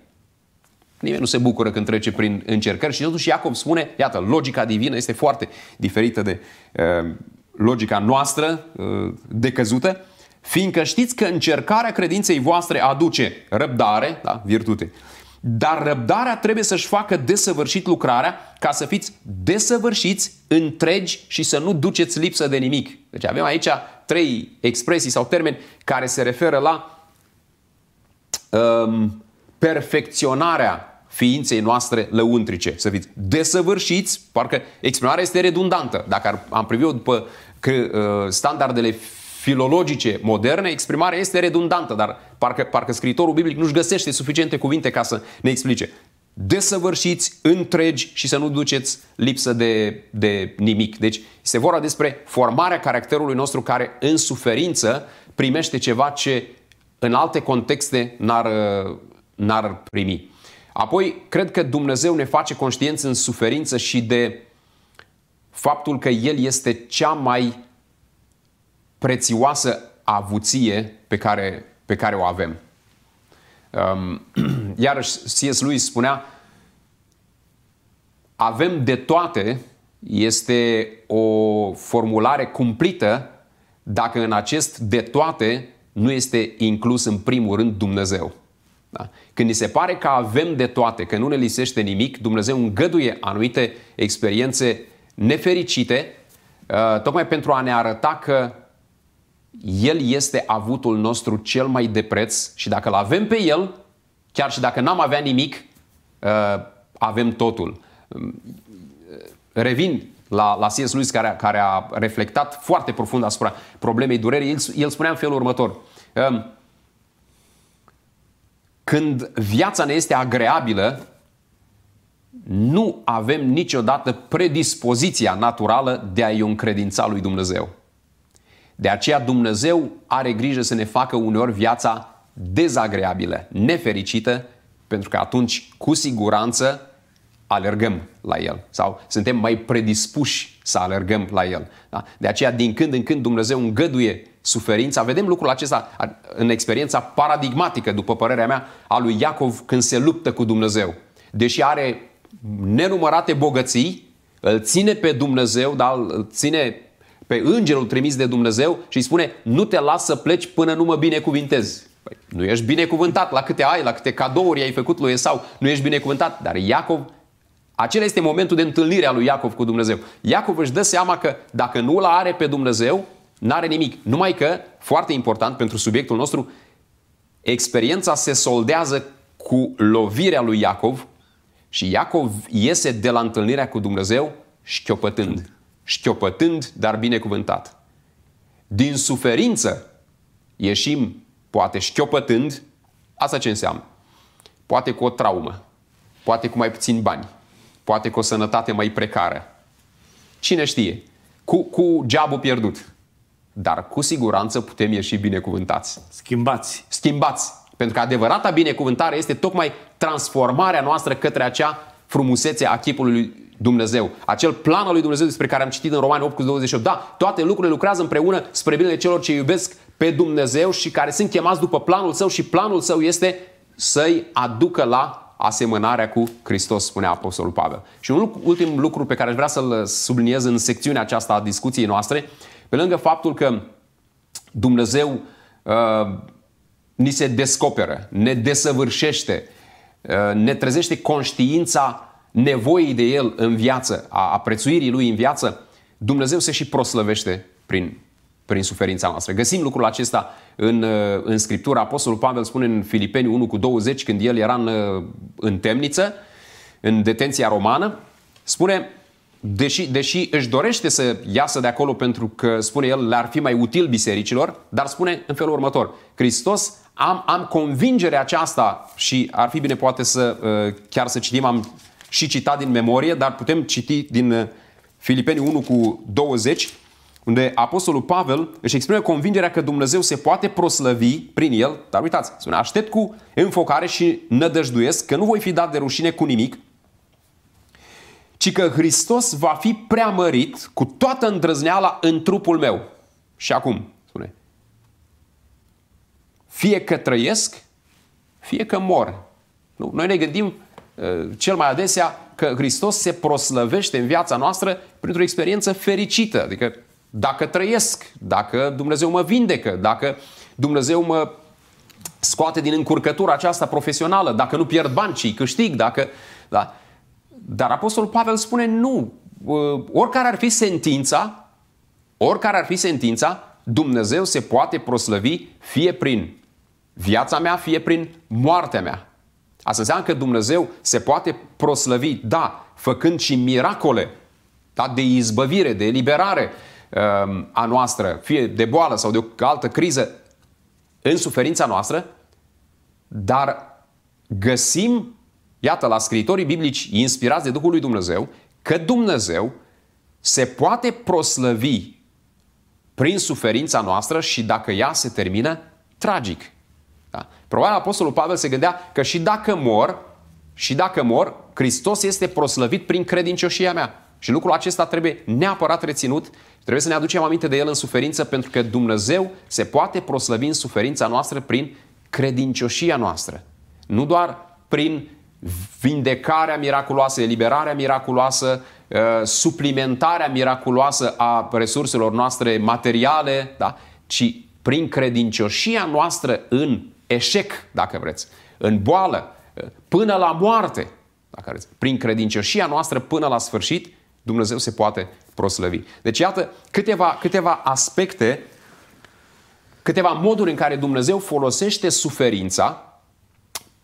Nimeni nu se bucură când trece prin încercări și totuși Iacov spune, iată, logica divină este foarte diferită de uh, logica noastră decăzută, fiindcă știți că încercarea credinței voastre aduce răbdare, da, virtute, dar răbdarea trebuie să-și facă desăvârșit lucrarea ca să fiți desăvârșiți, întregi și să nu duceți lipsă de nimic. Deci avem aici trei expresii sau termeni care se referă la um, perfecționarea ființei noastre lăuntrice. Să fiți desăvârșiți, parcă exprimarea este redundantă. Dacă ar, am privit-o după că, uh, standardele filologice moderne, exprimarea este redundantă, dar parcă, parcă scriitorul biblic nu-și găsește suficiente cuvinte ca să ne explice. Desăvârșiți, întregi și să nu duceți lipsă de, de nimic. Deci se vorba despre formarea caracterului nostru care în suferință primește ceva ce în alte contexte n-ar, n-ar primi. Apoi, cred că Dumnezeu ne face conștienți în suferință și de faptul că El este cea mai prețioasă avuție pe care, pe care o avem. Um, iarăși, C.S. lui spunea, avem de toate este o formulare cumplită dacă în acest de toate nu este inclus în primul rând Dumnezeu. Da? Când ni se pare că avem de toate, că nu ne lisește nimic, Dumnezeu îngăduie anumite experiențe nefericite, uh, tocmai pentru a ne arăta că el este avutul nostru cel mai de preț și dacă îl avem pe El, chiar și dacă n-am avea nimic, uh, avem totul. Mm, uh, revin la, la C.S. Lewis care, care a reflectat foarte profund asupra problemei durerii. El, el spunea în felul următor. Um, când viața ne este agreabilă, nu avem niciodată predispoziția naturală de a-i încredința lui Dumnezeu. De aceea Dumnezeu are grijă să ne facă uneori viața dezagreabilă, nefericită, pentru că atunci, cu siguranță, alergăm la El sau suntem mai predispuși să alergăm la El. Da? De aceea, din când în când, Dumnezeu îngăduie suferința. Vedem lucrul acesta în experiența paradigmatică, după părerea mea, a lui Iacov când se luptă cu Dumnezeu. Deși are nenumărate bogății, îl ține pe Dumnezeu, dar îl ține pe îngerul trimis de Dumnezeu și îi spune nu te las să pleci până nu mă binecuvintez. Păi, nu ești binecuvântat la câte ai, la câte cadouri ai făcut lui Esau, nu ești binecuvântat. Dar Iacov, acela este momentul de întâlnire a lui Iacov cu Dumnezeu. Iacov își dă seama că dacă nu l are pe Dumnezeu, n-are nimic. Numai că, foarte important pentru subiectul nostru, experiența se soldează cu lovirea lui Iacov și Iacov iese de la întâlnirea cu Dumnezeu șchiopătând șchiopătând, dar binecuvântat. Din suferință ieșim, poate șchiopătând, asta ce înseamnă? Poate cu o traumă, poate cu mai puțin bani, poate cu o sănătate mai precară. Cine știe? Cu, cu geabul pierdut. Dar cu siguranță putem ieși binecuvântați. Schimbați. Schimbați. Pentru că adevărata binecuvântare este tocmai transformarea noastră către acea frumusețe a chipului Dumnezeu. Acel plan al lui Dumnezeu despre care am citit în Romani 8 cu 28. Da, toate lucrurile lucrează împreună spre binele celor ce iubesc pe Dumnezeu și care sunt chemați după planul său și planul său este să-i aducă la asemănarea cu Hristos, spune Apostolul Pavel. Și un ultim lucru pe care aș vrea să-l subliniez în secțiunea aceasta a discuției noastre, pe lângă faptul că Dumnezeu uh, ni se descoperă, ne desăvârșește, uh, ne trezește conștiința nevoii de el în viață, a prețuirii lui în viață, Dumnezeu se și proslăvește prin, prin suferința noastră. Găsim lucrul acesta în, uh, în Scriptură. Apostolul Pavel spune în Filipeni 1 cu 20, când el era în, uh, în temniță, în detenția romană, spune, deși, deși își dorește să iasă de acolo pentru că, spune el, le-ar fi mai util bisericilor, dar spune în felul următor, Hristos, am, am convingerea aceasta și ar fi bine poate să, uh, chiar să citim, am și cita din memorie, dar putem citi din uh, Filipeni 1 cu 20, unde Apostolul Pavel își exprimă convingerea că Dumnezeu se poate proslăvi prin el, dar uitați, spune, aștept cu înfocare și nădăjduiesc că nu voi fi dat de rușine cu nimic, ci că Hristos va fi preamărit cu toată îndrăzneala în trupul meu. Și acum, spune, fie că trăiesc, fie că mor. Nu? Noi ne gândim Eh, cel mai adesea că Hristos se proslăvește în viața noastră printr-o experiență fericită. Adică dacă trăiesc, dacă Dumnezeu mă vindecă, dacă Dumnezeu mă scoate din încurcătura aceasta profesională, dacă nu pierd bani, ci câștig, dacă... Da. Dar Apostolul Pavel spune nu. Eh, oricare ar fi sentința, oricare ar fi sentința, Dumnezeu se poate proslăvi fie prin viața mea, fie prin moartea mea. Asta înseamnă că Dumnezeu se poate proslăvi, da, făcând și miracole, da, de izbăvire, de eliberare ehm, a noastră, fie de boală sau de o altă criză, în suferința noastră, dar găsim, iată, la scritorii biblici inspirați de Duhul lui Dumnezeu, că Dumnezeu se poate proslăvi prin suferința noastră și dacă ea se termină tragic. Probabil Apostolul Pavel se gândea că și dacă mor, și dacă mor, Hristos este proslăvit prin credincioșia mea. Și lucrul acesta trebuie neapărat reținut, trebuie să ne aducem aminte de el în suferință, pentru că Dumnezeu se poate proslăvi în suferința noastră prin credincioșia noastră. Nu doar prin vindecarea miraculoasă, eliberarea miraculoasă, uh, suplimentarea miraculoasă a resurselor noastre materiale, da? ci prin credincioșia noastră în eșec, dacă vreți, în boală, până la moarte, dacă vreți, prin credincioșia noastră până la sfârșit, Dumnezeu se poate proslăvi. Deci iată câteva, câteva aspecte, câteva moduri în care Dumnezeu folosește suferința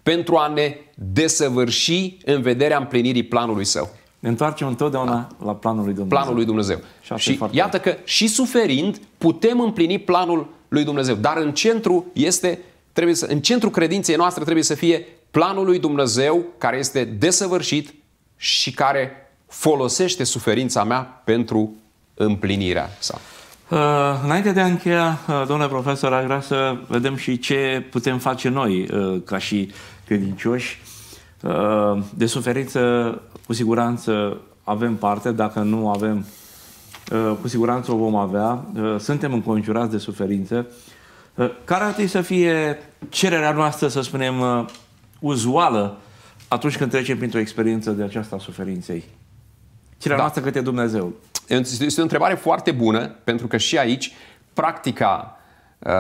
pentru a ne desăvârși în vederea împlinirii planului său. Ne întoarcem întotdeauna da. la planul lui Dumnezeu. Planul lui Dumnezeu. Și, și iată că și suferind putem împlini planul lui Dumnezeu. Dar în centru este trebuie să, în centrul credinței noastre trebuie să fie planul lui Dumnezeu care este desăvârșit și care folosește suferința mea pentru împlinirea sa. Uh, înainte de a încheia, uh, domnule profesor, aș vrea să vedem și ce putem face noi uh, ca și credincioși. Uh, de suferință, cu siguranță, avem parte, dacă nu avem, uh, cu siguranță o vom avea. Uh, suntem înconjurați de suferință. Ă, care ar trebui să fie cererea noastră, să spunem, ă, uzuală atunci când trecem printr-o experiență de aceasta suferinței? Cererea da. noastră către Dumnezeu. Este o întrebare foarte bună, pentru că și aici practica ă,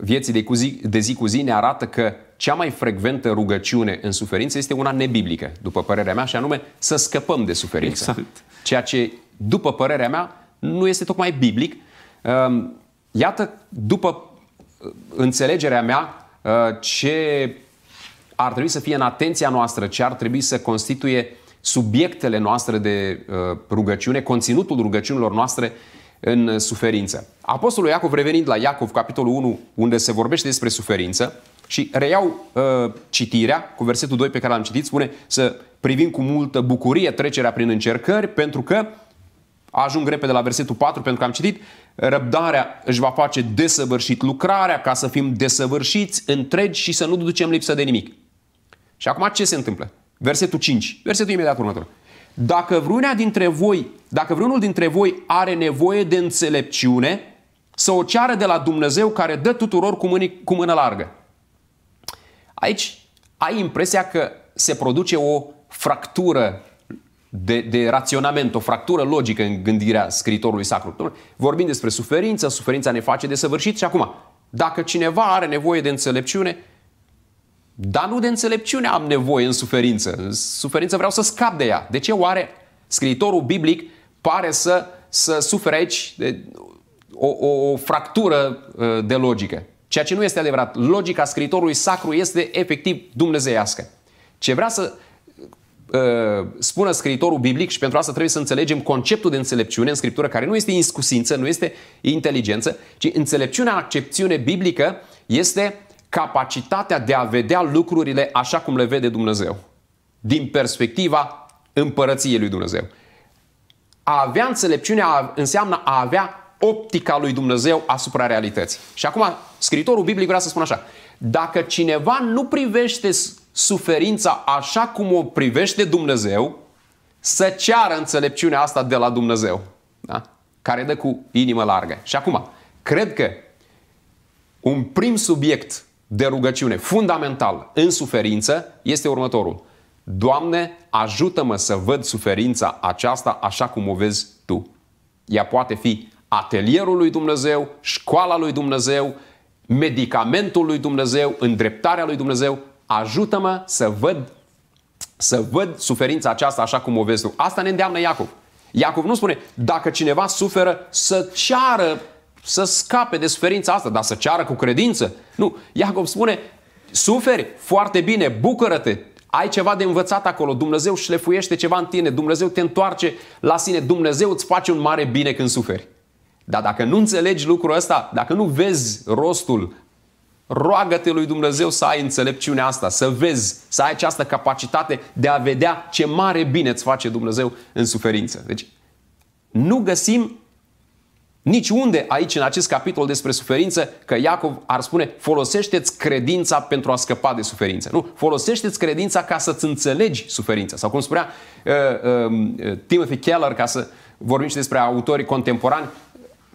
vieții de, cu zi, de zi cu zi ne arată că cea mai frecventă rugăciune în suferință este una nebiblică, după părerea mea, și anume să scăpăm de suferință. Exact. Ceea ce, după părerea mea, nu este tocmai biblic. Iată, după uh, înțelegerea mea, uh, ce ar trebui să fie în atenția noastră, ce ar trebui să constituie subiectele noastre de uh, rugăciune, conținutul rugăciunilor noastre în suferință. Apostolul Iacov, revenind la Iacov, capitolul 1, unde se vorbește despre suferință, și reiau uh, citirea cu versetul 2 pe care l-am citit, spune să privim cu multă bucurie trecerea prin încercări, pentru că Ajung repede la versetul 4 pentru că am citit. Răbdarea își va face desăvârșit lucrarea ca să fim desăvârșiți, întregi și să nu ducem lipsă de nimic. Și acum ce se întâmplă? Versetul 5, versetul imediat următor. Dacă vreuna dintre voi, dacă vreunul dintre voi are nevoie de înțelepciune, să o ceară de la Dumnezeu care dă tuturor cu, mâni, cu mână largă. Aici ai impresia că se produce o fractură de, de raționament, o fractură logică în gândirea scritorului sacru. Vorbim despre suferință, suferința ne face desăvârșit și acum, dacă cineva are nevoie de înțelepciune, dar nu de înțelepciune am nevoie în suferință. În suferință vreau să scap de ea. De ce oare scriitorul biblic pare să, să sufere aici de, o, o, o fractură uh, de logică? Ceea ce nu este adevărat. Logica scriitorului sacru este efectiv dumnezeiască. Ce vrea să Uh, spună scriitorul biblic și pentru asta trebuie să înțelegem conceptul de înțelepciune în Scriptură, care nu este inscusință, nu este inteligență, ci înțelepciunea în accepțiune biblică este capacitatea de a vedea lucrurile așa cum le vede Dumnezeu, din perspectiva împărăției lui Dumnezeu. A avea înțelepciunea înseamnă a avea optica lui Dumnezeu asupra realității. Și acum, scriitorul biblic vrea să spună așa, dacă cineva nu privește suferința așa cum o privește Dumnezeu, să ceară înțelepciunea asta de la Dumnezeu, da? care dă cu inimă largă. Și acum, cred că un prim subiect de rugăciune fundamental în suferință este următorul. Doamne, ajută-mă să văd suferința aceasta așa cum o vezi Tu. Ea poate fi atelierul lui Dumnezeu, școala lui Dumnezeu, medicamentul lui Dumnezeu, îndreptarea lui Dumnezeu, ajută-mă să văd, să văd suferința aceasta așa cum o vezi tu. Asta ne îndeamnă Iacov. Iacov nu spune, dacă cineva suferă, să ceară, să scape de suferința asta, dar să ceară cu credință. Nu, Iacov spune, suferi foarte bine, bucură-te, ai ceva de învățat acolo, Dumnezeu șlefuiește ceva în tine, Dumnezeu te întoarce la sine, Dumnezeu îți face un mare bine când suferi. Dar dacă nu înțelegi lucrul ăsta, dacă nu vezi rostul roagă-te lui Dumnezeu să ai înțelepciunea asta, să vezi, să ai această capacitate de a vedea ce mare bine îți face Dumnezeu în suferință. Deci, nu găsim niciunde aici în acest capitol despre suferință că Iacov ar spune folosește-ți credința pentru a scăpa de suferință. Nu, folosește-ți credința ca să-ți înțelegi suferința. Sau cum spunea uh, uh, Timothy Keller, ca să vorbim și despre autorii contemporani,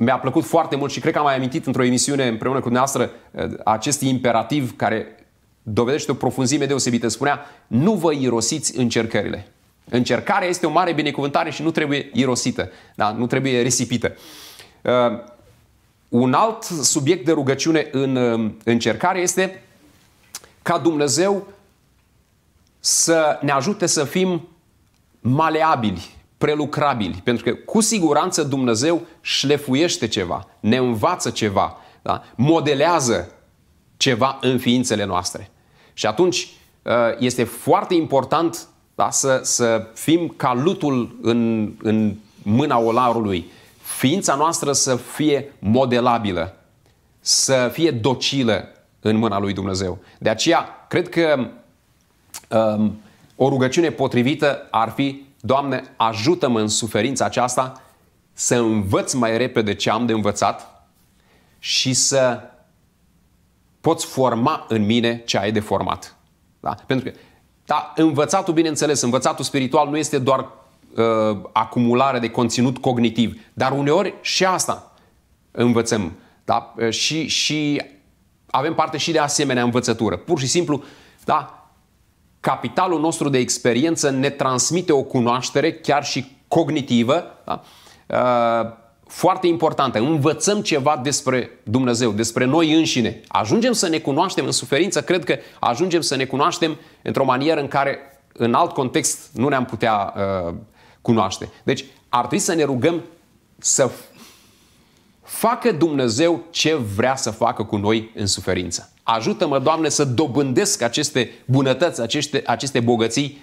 mi-a plăcut foarte mult și cred că am mai amintit într-o emisiune împreună cu dumneavoastră eh, acest imperativ care dovedește o profunzime deosebită. Spunea, nu vă irosiți încercările. Încercarea este o mare binecuvântare și nu trebuie irosită, da? nu trebuie risipită. Eh, un alt subiect de rugăciune în eh, încercare este ca Dumnezeu să ne ajute să fim maleabili prelucrabili, pentru că cu siguranță Dumnezeu șlefuiește ceva, ne învață ceva, da? modelează ceva în ființele noastre. Și atunci ă, este foarte important da? să, să fim ca lutul în, în mâna olarului, ființa noastră să fie modelabilă, să fie docilă în mâna lui Dumnezeu. De aceea, cred că um, o rugăciune potrivită ar fi Doamne, ajută-mă în suferința aceasta să învăț mai repede ce am de învățat și să poți forma în mine ce ai de format. Da? Pentru că, da, învățatul, bineînțeles, învățatul spiritual nu este doar uh, acumulare de conținut cognitiv, dar uneori și asta învățăm. Da? Și, și avem parte și de asemenea învățătură. Pur și simplu, da, capitalul nostru de experiență ne transmite o cunoaștere chiar și cognitivă da? Uh, foarte importantă. Învățăm ceva despre Dumnezeu, despre noi înșine. Ajungem să ne cunoaștem în suferință, cred că ajungem să ne cunoaștem într-o manieră în care în alt context nu ne-am putea uh, cunoaște. Deci ar trebui să ne rugăm să facă Dumnezeu ce vrea să facă cu noi în suferință. Ajută-mă, Doamne, să dobândesc aceste bunătăți, aceste, aceste bogății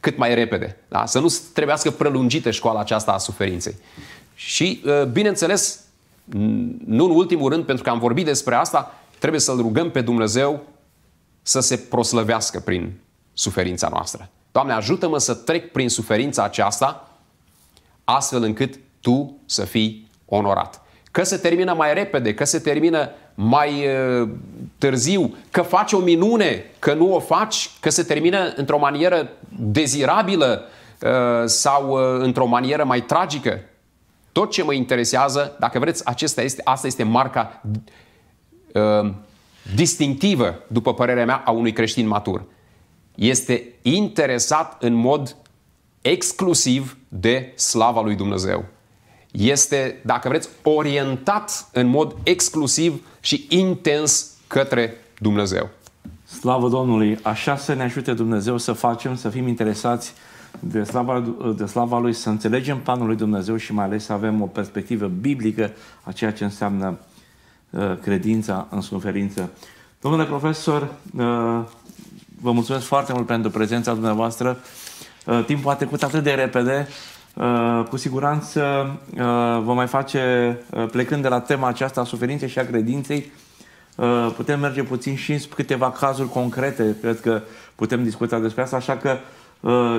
cât mai repede. Da? Să nu trebuiască prelungită școala aceasta a suferinței. Și, uh, bineînțeles, nu în ultimul rând, pentru că am vorbit despre asta, trebuie să-L rugăm pe Dumnezeu să se proslăvească prin suferința noastră. Doamne, ajută-mă să trec prin suferința aceasta astfel încât Tu să fii onorat. Că se termină mai repede, că se termină mai târziu, că faci o minune, că nu o faci, că se termină într-o manieră dezirabilă sau într-o manieră mai tragică. Tot ce mă interesează, dacă vreți, acesta este, asta este marca uh, distinctivă, după părerea mea, a unui creștin matur. Este interesat în mod exclusiv de slava lui Dumnezeu. Este, dacă vreți, orientat în mod exclusiv și intens către Dumnezeu. Slavă Domnului! Așa să ne ajute Dumnezeu să facem, să fim interesați de slava, de slava Lui, să înțelegem planul Lui Dumnezeu și mai ales să avem o perspectivă biblică a ceea ce înseamnă uh, credința în suferință. Domnule profesor, uh, vă mulțumesc foarte mult pentru prezența dumneavoastră. Uh, timpul a trecut atât de repede. Uh, cu siguranță uh, vom mai face, uh, plecând de la tema aceasta a suferinței și a credinței, putem merge puțin și în câteva cazuri concrete. Cred că putem discuta despre asta, așa că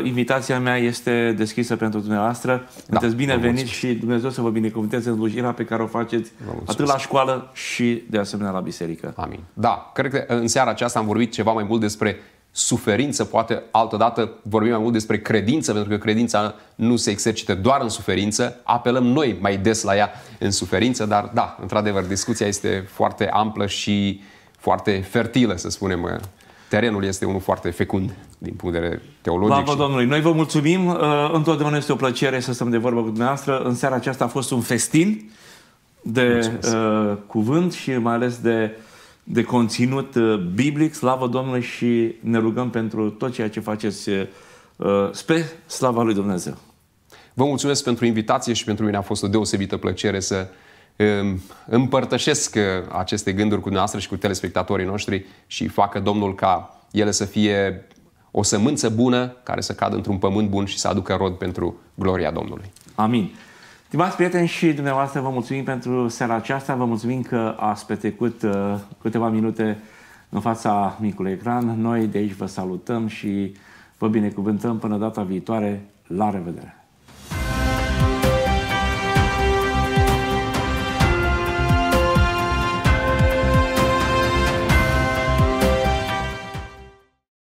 invitația mea este deschisă pentru dumneavoastră. Da, Sunteți binevenit și Dumnezeu să vă binecuvânteze în slujirea pe care o faceți atât la școală și de asemenea la biserică. Amin. Da, cred că în seara aceasta am vorbit ceva mai mult despre suferință, poate altădată vorbim mai mult despre credință, pentru că credința nu se exercită doar în suferință, apelăm noi mai des la ea în suferință, dar da, într-adevăr, discuția este foarte amplă și foarte fertilă, să spunem. Terenul este unul foarte fecund din punct de vedere teologic. Slavă și... Domnului! Noi vă mulțumim, uh, întotdeauna este o plăcere să stăm de vorbă cu dumneavoastră. În seara aceasta a fost un festin de uh, cuvânt și mai ales de uh, de conținut uh, biblic, slavă Domnului și ne rugăm pentru tot ceea ce faceți uh, spre slava lui Dumnezeu. Vă mulțumesc pentru invitație și pentru mine a fost o deosebită plăcere să um, împărtășesc uh, aceste gânduri cu dumneavoastră și cu telespectatorii noștri și facă Domnul ca ele să fie o sămânță bună care să cadă într-un pământ bun și să aducă rod pentru gloria Domnului. Amin. Stimați prieteni și dumneavoastră, vă mulțumim pentru seara aceasta, vă mulțumim că ați petrecut uh, câteva minute în fața micului ecran. Noi de aici vă salutăm și vă binecuvântăm până data viitoare. La revedere!